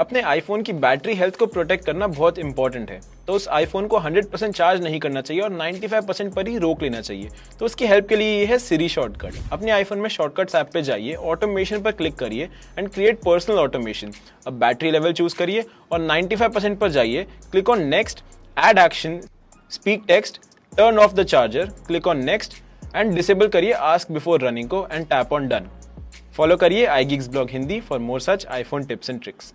अपने आईफोन की battery health को प्रोटेक्ट करना बहुत इंपॉर्टेंट है तो उस आईफोन को 100% चार्ज नहीं करना चाहिए और 95% पर ही रोक लेना चाहिए तो उसकी हेल्प के लिए ये है सीरी शॉर्टकट अपने आईफोन में शॉर्टकट्स ऐप पे जाइए ऑटोमेशन पर क्लिक करिए एंड क्रिएट पर्सनल ऑटोमेशन अब बैटरी लेवल चूज करिए और नाइन्टी पर जाइए click on next add action speak text turn off the charger click on next and disable करिए आस्क बिफोर रनिंग को and tap on done follow करिए I geeks blog Hindi for more such iPhone tips and tricks